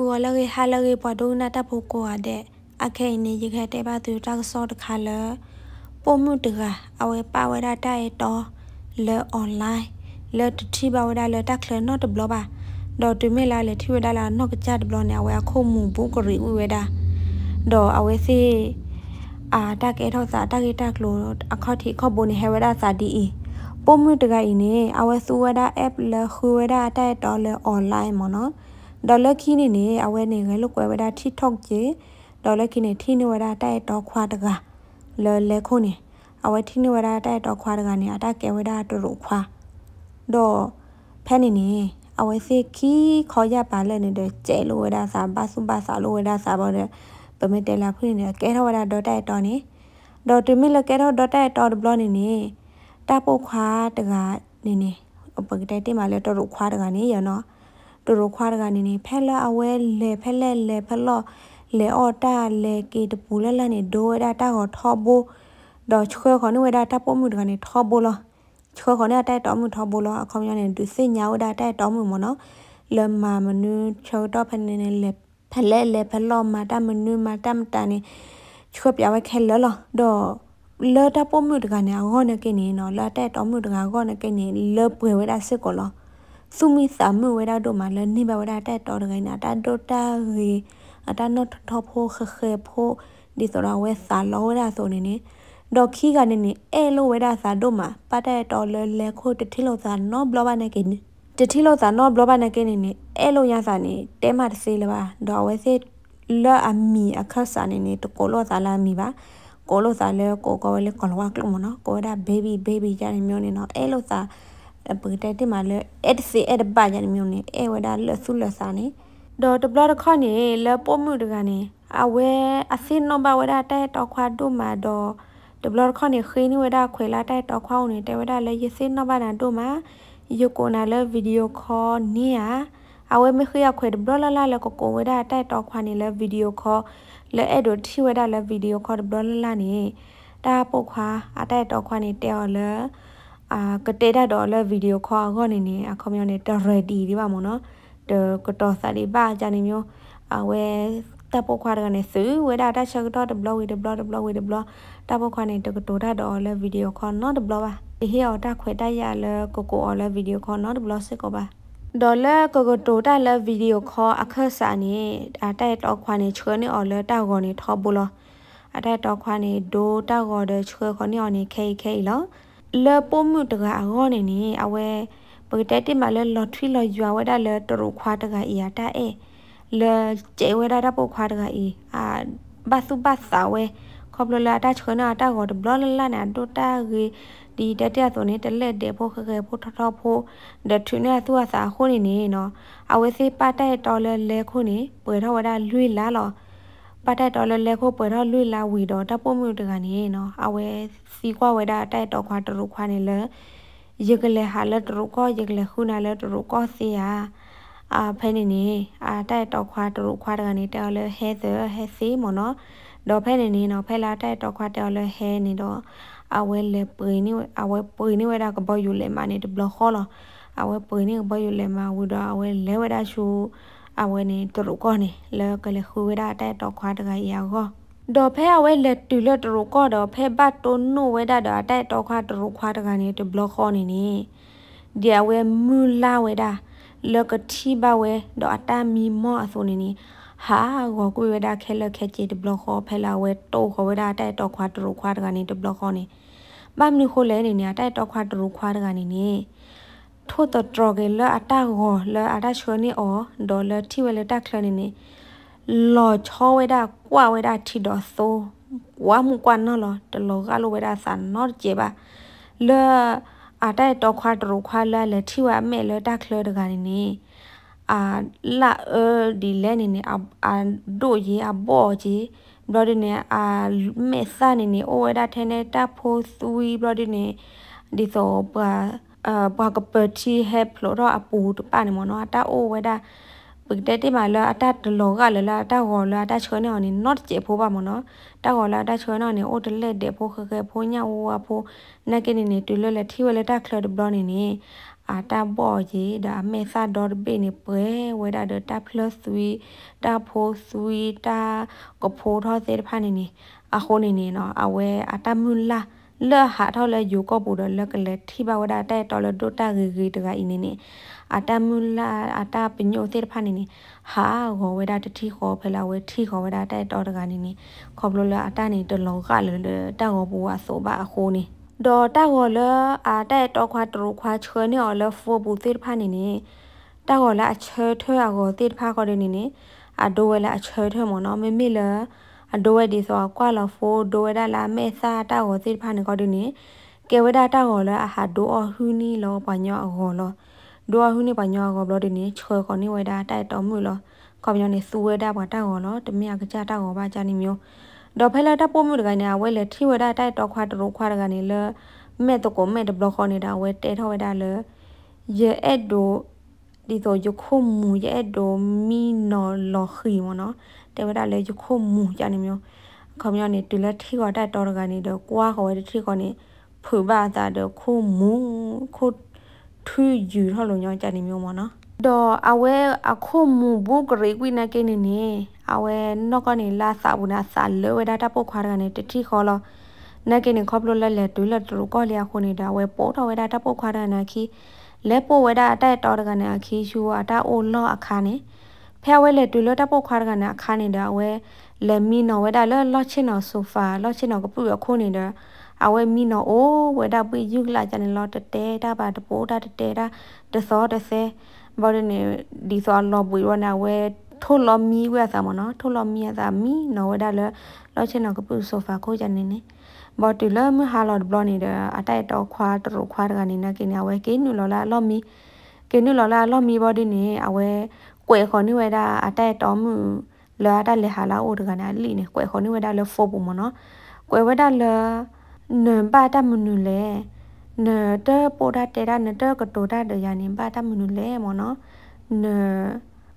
ဦးဝလကေဟာလကေဘဒုနာတဖို့ကိုအတဲ့အခဲနေရခဲ့တဲ့ပါသူတောက်စောတခါလပုံမှုတကအဝဲပါဝရတဲ့တော့လေအွန်လိုင်းလေတတိပါဝရလေတက်လေနော်တဘလပါတော့တူမေလာလေထိဝဒလာနော့ကကြတဘလနဲ့အဝဲခုမှုဘုကရီဦးဝဲတာတော့အဝဲစီအာတက်ကေထောစာတက်ကေတက်လို့အခေါတိခေါဘုန်ဟဲဝဒစာဒီအီပုံမှုတကအင်းနေအဝဲစုဝဒ app လေခူဝဒတဲ့တော့လေအွန်လိုင်းမနော်ဒေါ်လခီနေနေအဝဲနေငယ်လုကွယ်ဝဒထိထောက်ကျေဒေါ်လခီနေထိနေဝဒတိုက်တော့ခွာတကလော်လေခုနေအဝဲထိနေဝဒတိုက်တော့ခွာတကနေအတကဲဝဒတူရခွာဒေါ်ဖဲနေနေအဝဲစေခီခေါ်ရပါလဲနေတဲ့ကျဲလိုဝဒစာဘာစုဘာစာလိုဝဒစာပေါ်တဲ့ပမေတဲလာခွေနေကဲထောဝဒဒေါ်တိုက်တော့နေဒေါ်တူမီလကဲထောဒေါ်တိုက်တော့ဘလောနေနေတာပုတ်ခွာတကနေနေအပကတဲတင်မလဲတော်ရခွာတကနေရနော်တို့တို့ခွားကနေနေဖက်လာအဝဲလေဖက်လက်လေဖက်လော့လေအော်တာလေကေတပူလက်လက်နေဒိုဒါတာကိုထောဘူဒေါ်ချခွဲခေါ်နေဝဒါတာပို့မှုတကနေထောဘူလောချခွဲခေါ်နေတိုက်တော်မှုထောဘူလောအခေါင်းရနေသူစညာဝဒါတိုက်တော်မှုမနော်လမမနူချောတော့ဖနေနေလေဖက်လက်လေဖက်လော့မာတမနူမာတမတာနေချခွဲပြဝဲခဲလောလောဒေါ်လတ်တပို့မှုတကနေအော်နေကနေနော်လတ်တဲ့တော်မှုတကကောနေကနေလပွေဝဲတာစစ်ကောလောစုမိစာမှုဝဲတော့မှာလည်းနေဘဝဒတက်တော်ငိုင်းနာတဒိုတာရီအတနော့ထောဖိုခခေဖိုဒီဆိုရာဝဲစာလောရဆိုနေနေဒေါခီကနေနေအဲလိုဝဲတာစာတို့မှာပတ်တဲ့တော်လဲလဲခိုးတတိလို့စာနော်ဘလော့ဘာနဲ့ကင်းတတိလို့စာနော်ဘလော့ဘာနဲ့ကင်းနေနေအဲလိုရစာနေတဲမှာတစေလပါဒေါဝဲစေလာအမီအခါစာနေနေတကိုလို့စာလာမီပါကိုလို့စာလဲကိုကိုလဲကလောကလုံးမနော်ကိုဒါဘေဘီဘေဘီကြနေမျိုးနေနော်အဲလိုစာအပူတက်တက်မှာလဲ at se at ပါကြမျိုးနေအဲဝဒါလဆုလဆာနေတော့တဘလတခါနေလဲပို့မှုတကနေအဝဲအစင်းနဘဝဒါတဲ့တော့ခွာတို့မှာတော့တဘလတခါနေခင်းနေဝဒါခွေလာတဲ့တော့ခွာနေတဲ့ဝဒါလဲရစင်းနဘနာတို့မှာယကိုနာလဲဗီဒီယိုခေါ်နေရအဝဲမခွေရခွေတဘလလာလာလဲကိုကိုဝဒါတဲ့တော့ခွာနေလဲဗီဒီယိုခေါ်လဲအဲ့တို့ထိဝဒါလဲဗီဒီယိုခေါ်တဘလလာနေဒါပုတ်ခွာအတဲ့တော့ခွာနေတဲ့ော်လဲအာကတဲတာတော့လဲဗီဒီယိုခေါ်ခေါ်နေနေအခမျိုးနေတရတီဒီပါမနော်တကတော့စာလေးပါကြနေမျိုးအဝဲတပ်ပေါ်ခွာကနေစုဝဲတာတချက်တော့ blog with blog blog with blog တပ်ပေါ်ခွာနေတကတော့တာတော့လဲဗီဒီယိုခေါ်နော် blog ပါအဟေအော်တခွဲတိုက်ရလဲကိုကိုအော်လဲဗီဒီယိုခေါ်နော် blog စစ်ကိုပါဒေါ်လာကကတိုတာလဗီဒီယိုခေါ်အခက်စာနေအတိုက်တော့ခွာနေချွေနေအော်လဲတောက်ကောနေထော်ဘူးလားအတိုက်တော့ခွာနေဒိုတောက်ကောတဲ့ချွေခေါ်နေအော်နေခဲခဲလောလပိုမှုတကအခေါနေနေအဝဲပကတက်တိမလဲလော်ထရီလော်ယူအဝဲတာလဲတရခွာတကအီယာတာအဲလကျေဝဲတာပိုခွာတကအီအာဘတ်စုဘတ်စာဝဲခေါပလလာတာချနာတာကောဘလလလနာတိုတာဂီဒီတတရဆိုနေတလက်တဲ့ဖို့ခခဲဖို့ထထဖို့ဒထွနေသူအစာခိုးနေနေနော်အဝဲစေးပါတဲ့တော်လဲလဲခိုးနေပွေထဝဒလွေလာလော်ပတ်တက်တော်လလဲခိုပွဲတော့လွိလာဝီတော့တပ်ဖို့မြို့တကနေနော်အဝဲစီကွာဝဲတာတိုက်တော်ခွာတရုခွာနေလဲယကလေဟာလက်တရုကောယကလေခုနာလက်တရုကောစီယာအာဖဲနေနေအာတိုက်တော်ခွာတရုခွာတကနေတော်လဲဟဲသဟဲစီမနော်တော့ဖဲနေနေနော်ဖဲလာတိုက်တော်ခွာတော်လဲဟဲနေတော့အဝဲလေပွေနေအဝဲပွေနေဝဲတာကဘောယူလေမနေတဘလခေါ်လောအဝဲပွေနေကဘောယူလေမဝူတော့အဝဲလဲဝဲတာရှူအဝဲနေတရုကောနေလဲကလေးခွေးရတဲ့တော့ခွာတကရရောတော့ဖဲအဝဲလက်တူလက်တရုကောတော့ဖဲဘတ်တုံနုဝဲတာတော့တဲ့တော့ခွာတရုခွာတကနေတဲ့ဘလော့ခေါနေနေဒီအဝဲမူလာဝဲတာလကတိဘဝဲတော့အတမီမော့အစိုးနေနေဟာဂောကွေဝဲတာခဲလက်ခဲချေတဘလော့ခေါဖဲလာဝဲတော့ခေါ်ဝဲတာတဲ့တော့ခွာတရုခွာတကနေတဲ့ဘလော့ခေါနေမမနီခိုလဲနေနေတိုက်တော့ခွာတရုခွာတကနေနေထို့တတော်ကလအတာဟောလအတာချောနီအောဒေါ်လာတီဝဲလက်တက်ခလနီနီလော်ချောဝဲတာကွာဝဲတာတီတော်ဆိုဝါမှုကွာနော်လောတလောကလိုဝဲတာဆန်နော်ကျေပါလောအတဲတော့ခွာတရခွာလဲလက်တီဝဲမဲလက်တက်ခလတကနေနီအာလာအဲဒီလဲနေနေအာဒိုရေအဘောကြီး bloody နေအာမဲဆာနေနေအိုဝဲတာထဲနေတာဖိုးသွီး bloody နေဒီဆိုပါအဘကပတီဟက်ဖလိုတော့အပူတပနေမနော်အတာအိုဝဲတာပိတဲတိမာလာအတာတလောကလလာအတာဟောလာအတာချောနေအောင်နီ not ချေဖိုးပါမနော်တာဟောလာအတာချောနေအောင်နီအိုတလက်တဲ့ဖိုးခခဲဖိုးညဝဝဖိုးနက်ကင်းနေတူလလက်ထီဝလက်တာခလတ်ဘလောနေနီအတာဘောကြီးဒါမေစာဒေါ်ဘေနေပွဲဝဲတာဒတာ plus 3တာဖိုး3တာကဖိုးထောစေတဖာနေနီအခုနေနေနော်အဝဲအတာမူလာလဟာထောက်လဲယူကောပူတော့လက်ကလေးထိပါဝဒတဲ့တော်လဒုတဂေဂေတကအင်းနေနေအတမူလာအတပညိုသေဖာနေနေဟာဟောဝဒတတိခေါ်ဖလာဝဲထိခေါ်ဝဒတဲ့တော်တကနေနေခေါ်ဘလို့လအတနေတလောကလတောက်ဟောပူဝဆိုပါအခိုးနေတော့တောက်ဟောလအတဲ့တော်ခွာတရခွာချေနေော်လဖိုပူသေဖာနေနေတောက်ဟောလအချေထွေအောသေဖာခေါ်နေနေအဒိုဝဲလအချေထွေမနော်မေမေလားအဒိုဝဲဒီဆိုကွာလော်ဖိုဒိုဝဲဒါလာမဲစာတာကိုစစ်ဖာနေကောဒီနေကေဝဲဒါတာကိုလာအဟာဒိုအဟူနီလောပညောအဟောလောဒိုအဟူနီပညောကိုဘလောဒီနေချော်ကောနေဝဲဒါတိုက်တော်မှုလောကောပြောနေစူဝဲဒါပါတာကိုလောတမရကကြတာကိုပါကြနေမျိုးတော့ဖဲလာတပို့မှုတကနေဝဲလေထိဝဲဒါတိုက်တော်ခွာတော်ခွာတကနေလေမဲတကိုမဲတဘလော့ခေါနေတာဝဲတဲထောဝဲဒါလေရဲအက်ဒိုဒီတော့ယခုမူရဲအက်ဒိုမီနော်လော်ခီမနော်တေဝတာလေယခုမူကြနေမျိုးခမရနေတူလက်ထီကတတော်ကနေတော့ကွာခေါ်တဲ့ထီကနေဖူပါတာတော့ခုမူခုထူယူထလုံးညောင်းကြနေမျိုးပေါ့နော်တော့အဝဲအခုမူဘုဂရိကွိနကနေနေအဝဲနောကနေလာစာဘူးနာစာလွယ်ဒါတာပုတ်ခွာကနေတတိခေါ်လောနကနေခေါပလိုလက်လက်ဒူလက်တူကောလျာခုနေတာဝဲပိုးတော်ဝဲဒါတာပုတ်ခွာတာနာခီလက်ပိုးဝဲဒါအတိုက်တော်တကနေအခီရှူအတာအိုလောအခါနေဖဲဝဲလေတူလတပုတ်ခွာရကနာခါနေတာဝဲလေမီနော်ဝဲတာလော့လော့ချင်နော်ဆိုဖာလော့ချင်နော်ကပူရခိုးနေတယ်အဝဲမီနော်အိုးဝဲတာပွေယူကလာကြနေလော့တတဲတာပါတပိုးတာတတဲတာတစောတဆဲဘော်ဒနေဒီစောလော့ပွေရနာဝဲထိုလော်မီဝဲသာမနော်ထိုလော်မီရသာမီနော်ဝဲတာလော့လော့ချင်နော်ကပူဆိုဖာခိုးကြနေနေဘော်တူလမဟာလော့ဘလော့နေတယ်အတိုက်တော်ခွာတရခွာတကနေနကိနေဝဲကိနူလော်လာလော့မီကိနူလော်လာလော့မီဘော်ဒီနေအဝဲကွယ်ခေါ်နေဝဲတာအတဲတော်မှုလာတာလေဟာလာအိုဒကနာလီနေကွယ်ခေါ်နေဝဲတာလဖို့ပုံမနော်ကွယ်ဝဲတာလနံပါတာမနူလေနေတဲ့ပိုဒတဲတာနေတဲ့ကတိုတာဒရနေပါတာမနူလေမနော်နေ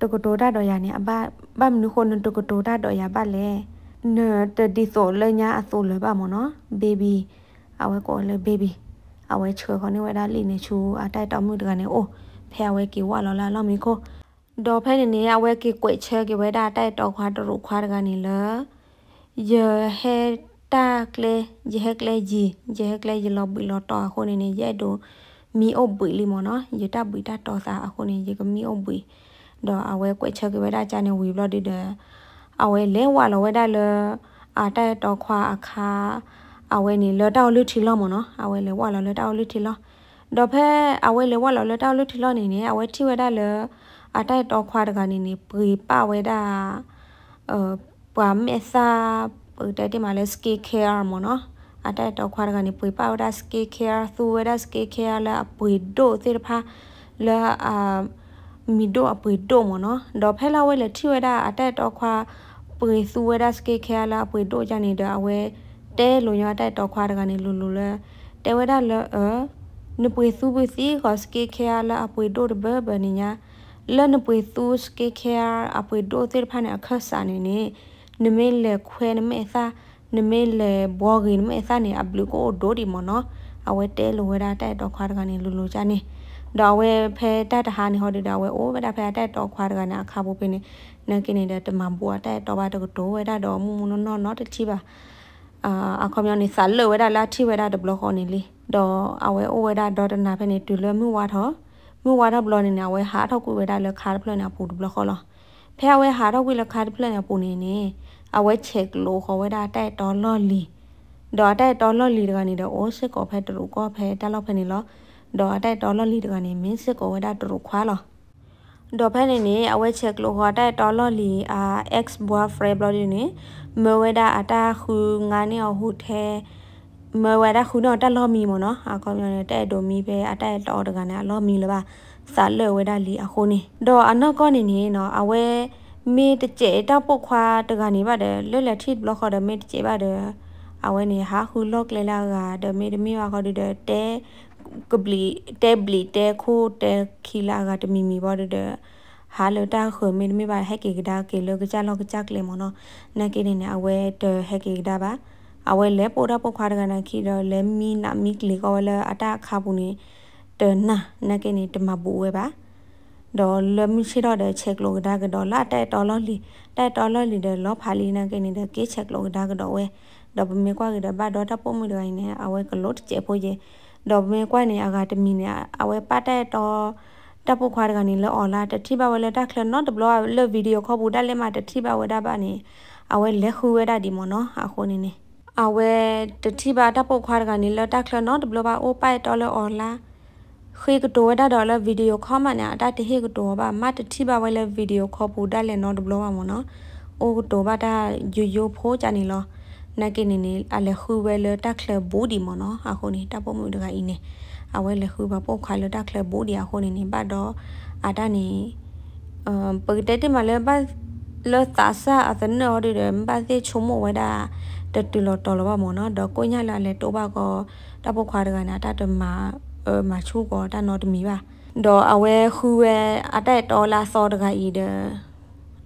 တကတိုတာဒရနေအဘဘာမနူခွန်တကတိုတာဒရပါလေနေတဲ့ဒီဆိုလညာအဆိုလပါမနော်ဘေဘီအဝဲကောလေဘေဘီအဝဲချေခေါ်နေဝဲတာလီနေချူအတိုက်တော်မှုဒကနေအိုဖဲအဝဲကေဝါလောလာလောမီခိုดอเพนเนี่ยเวกิกวยเชกิเวดาใต้ตอควาตรุควาดกันนี่ละเยเฮตาเกลเยเฮเกลจีเยเฮเกลยลอบุลอตอคนนี่เยดูมีอบบุลิมอเนาะเยตาบุตาตอซาคนนี่เยก็มีอบบุดอเอาเวกวยเชกิเวดาจาเนี่ยวีบลอดิเดเอาเวเลวาลอเวดาเลอาใต้ตอควาอาคาเอาเวนี่เลอตาลุทีลอมอเนาะเอาเวเลวาลอเลอตาลุทีลอดอเพเอาเวเลวาลอเลอตาลุทีลอนี่เนี่ยเอาเวที่เวดาเลอအတိုက်တော့ခွာတကနေနေပေပဝဲတာအပွာမေစာတိုက်တယ်မှာလဲ skill care မော်နော်အတိုက်တော့ခွာတကနေပေပဝဲတာ skill care သူဝဲတာ skill care လာပွေဒိုသေဖာလာအမီဒိုအပွေဒိုမော်နော်တော့ဖဲလာဝဲလဲထိဝဲတာအတိုက်တော့ခွာပွေသူဝဲတာ skill care လာပွေဒိုကြနေတဲ့အဝဲတဲလုံရတိုက်တော့ခွာတကနေလူလူလဲတဲဝဲတာလဲအနပွေစုပွေစီကောစကေခဲလာအပွေဒိုဘဘနိညာလန်ပွေသူစကေခဲအပွေဒိုသေဖာနေအခဆာနေနေနမဲလေခွဲနမဲသာနမဲလေဘောဂင်မဲသာနေအဘလူကိုဒိုဒီမနောအဝဲတဲလိုဝဲတာတိုက်တော့ခွာတကနေလူလူကြနေတော့ဝဲဖဲတတ်တဟာနေဟောဒီတော့ဝဲအိုးဝဲတာဖဲတိုက်တော့ခွာတကနေအခါဖို့ပင်းနေနန်ကင်းနေတဲ့တမန်ပူအတိုက်တော့ပါတော့ဒိုဝဲတာတော့မူမူနော်နော်နော်တချိပါအာအခေါ်မြောင်းနေစာလွယ်ဝဲတာလာထိဝဲတာဒဘလခေါ်နေလေတော့အဝဲအိုးဝဲတာဒေါ်တနာဖဲနေတူလွယ်မှုဝါတော့မဝါဒဘလော်နေနာဝဲဟာထောက်ကွေဝဲဒါလခါဒဖလနာပူဒဘလခလဖဲဝဲဟာထောက်ကွေလခါဒဖလနာပူနေနေအဝဲချက်လိုခဝဲဒါတဲ့တော်လော်လီဒေါ်တဲ့တော်လော်လီတကနေတော့အိုးစစ်ကောဖဲတလူကောဖဲတက်လောက်ဖဲနေလောဒေါ်တဲ့တော်လော်လီတကနေမင်းစစ်ကောဝဲဒါတလူခွာလောဒေါ်ဖဲနေနေအဝဲချက်လိုခတဲ့တော်လော်လီအာ ex boyfriend ဘလော်ဒီနေမဝဲဒါအတာခူငါနေအဟုတ်သေးမဝဲတာခုနော်တက်လော့မီမို့နော်အကောမျိုးနဲ့တဲ့ဒိုမီပဲအတဲ့တော်တကန်နဲ့လော့မီလပါစာလဲဝဲတာလီအခုနေတော့အနောက်ကောနေနေနော်အဝဲမေတကျဲတောက်ပုတ်ခွာတကန်နေပါတယ်လွတ်လက်ထိဘလော့ခေါ်တယ်မေတကျဲပါတယ်အဝဲနေဟာခုလော့ကလေးလာကဒမေဒမီဝါခေါ်တဲ့တဲကဘလီတဲဘလီတဲခိုးတဲခီလာကတမီမီပေါ်တဲ့ဟာလတာခွေမင်းမိပါဟက်ကီကဒါကေလောကကြလောကကြကလေမနောနကေနေအဝဲတဟက်ကီကဒါပါအဝဲလဲပိုတာပုတ်ခါတကနာခီတော့လဲမီနာမီကလီကောလဲအတာခါပူနေတနာနကင်းနေတမပူဝဲပါတော့လမရှိတော့တဲ့ check လုပ်ကြကတော့လာတဲ့တော်လို့လီတဲ့တော်လို့လီတဲ့လောဖာလီနာကိနေတဲ့ key check လုပ်ကြကတော့ဝဲတော့မေကွာကြတဲ့ဘာတော့တပုံမှုတွေနဲ့အဝဲကလို့ကျေဖို့ရေတော့မေကွာနေအကတမီနေအဝဲပတ်တဲ့တော်တပုတ်ခွားကနေလောအော်လာတတိပါဝဲလက်တက်ခလနော်ဒဘလလဗီဒီယိုခေါ်ဘူးတက်လက်မှာတတိပါဝဲတာပါနေအဝဲလက်ခူဝဲတာဒီမော်နော်အခုနေနေအဝဲတတိပါတပုတ်ခွားတကနေလတခလနော်ဒဘလပါအိုပိုက်တော်လအော်လာခေကတော်ဒါတော်လဗီဒီယိုခေါ်မနာအတတဟေကတော်ပါမတတိပါဝဲလဗီဒီယိုခေါ်ဖို့တက်လဲနော်ဒဘလပါမနော်အိုကတော်ပါဒါယိုယိုဖိုးကြနေလောနကိနေနေအလခုဝဲလတခလဘူဒီမနော်အခုနေတပုတ်မှုတကအင်းနေအဝဲလခုပါပုတ်ခွားလတခလဘူဒီအခုနေနေပါတော့အတနေအမ်ပကတဲ့တမလဲပါလောတာစာအသနော်ဒီရမ်ပါသေးချုံမဝဲဒါတတူလတော်လဘမောနော်တော့ကိုညလာလဲတိုးပါကောတပုတ်ခွာတကနာတတမမချူကောတနော်တမီပါတော့အဝဲခူဝဲအတက်တော်လာစောတကဤတဲ့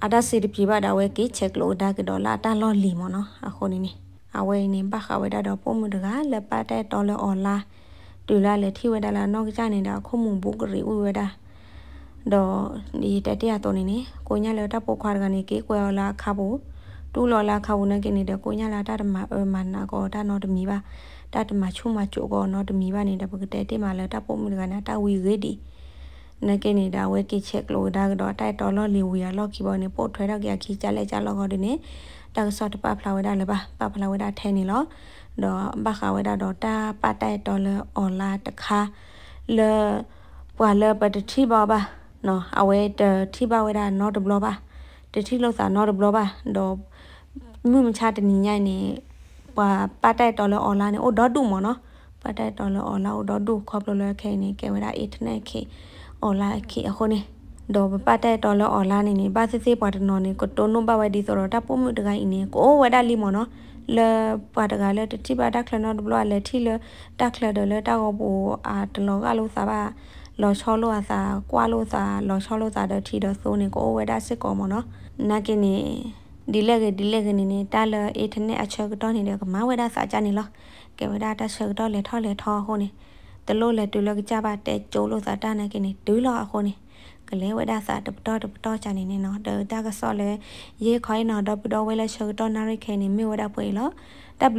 อาดาสิริปีบาดาเวกิเช็คโลดากิดอลาตาลอลีมอเนาะอะคนนี้อาเวนี่ปะคะเวดาดอปมุดกาและปะแต่ตอลออลาตุลาเลที่เวดาลานอกจานี่ดาคุมุบุกรีอุเวดาดอดีตะเตียตอนี่นี่ကိုညလဲတပ်ဖို့ခွာတကနေကေကိုရလာခါဖို့တူလော်လာခါဝနကိနေတဲ့ကိုညာလာတတမအမနာကောတနော်တမီပါတတမချုမချိုကောနော်တမီပါနေတဲ့ပကတဲ့တိမလာတပုံမူကနာတဝီရေဒီနကိနေတာဝဲကိချက်လိုဒါကတော့တိုက်တော်လော်လီဝီယာလော်ကီဘောနေပို့ထွဲတော့ကြခီကြလဲကြလော်ကောဒီနေတက်ဆော့တပဖလာဝဲဒါလေပါပဖလာဝဲဒါထဲနေလောတော့ဘခဝဲဒါတော့တာပတိုက်တော်လော်အော်လာတခါလေပွာလေပတတိဘောပါ နော်အဝဲတတိဘဝဲဒါနော်တဘလောပါတတိလောက်စာနော်တဘလောပါတော့မှုမချတနီညိုင်နေပါပတ်တိုက်တော်လော်အော်လာနေအိုဒေါ်တူမော်နော်ပတ်တိုက်တော်လော်အော်လာအိုဒေါ်တူခေါပလော်လော်ခဲနေကင်မရာအစ်ထနေခေအော်လာခေအခုနေတော့ပတ်တိုက်တော်လော်အော်လာနေနေပါစစ်စစ်ပွားတနော်နေကိုတိုးနုံပါဝဲဒီဆိုတော့တပ်ပို့မှုတကိုင်းနေကိုဝဲတာလီမော်နော်လေပါတကလည်းတတိပါတခလနော်ဒဘလလည်းထီလတက်ခလတော်လည်းတောက်ကိုအာတလောကလို့စားပါလော်ချောလို့အစားကွာလို့စားလော်ချောလို့စားတဲ့ထီတော့စိုးနေကိုဝဲတာစစ်ကောမော်နော်နာကင်းနေဒီလက်ကဒီလက်ကနီနေတာလအေထနဲ့အချက်ကတော့နေတယ်ကမဝဲတာစာကြနေလောကဲဝဲတာတချက်ကတော့လေထော်လေထော်ဟိုနေတလို့လေတူလကကြပါတဲ့ကျိုးလို့စာတာနေကင်းနေဒူးလောအခုနေကလေးဝဲတာစာတပတော်တပတော်ချာနေနေနော်ဒေတာကဆော့လေရေခိုင်းနော်တပတော်ဝဲလေချက်တော့နာရိခဲနေမြေဝဲတာပွေလော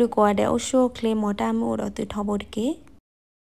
W ကိုရတဲ့အရှိုးကလေးမော်တာမှုတော့သူထော်ဖို့တကေ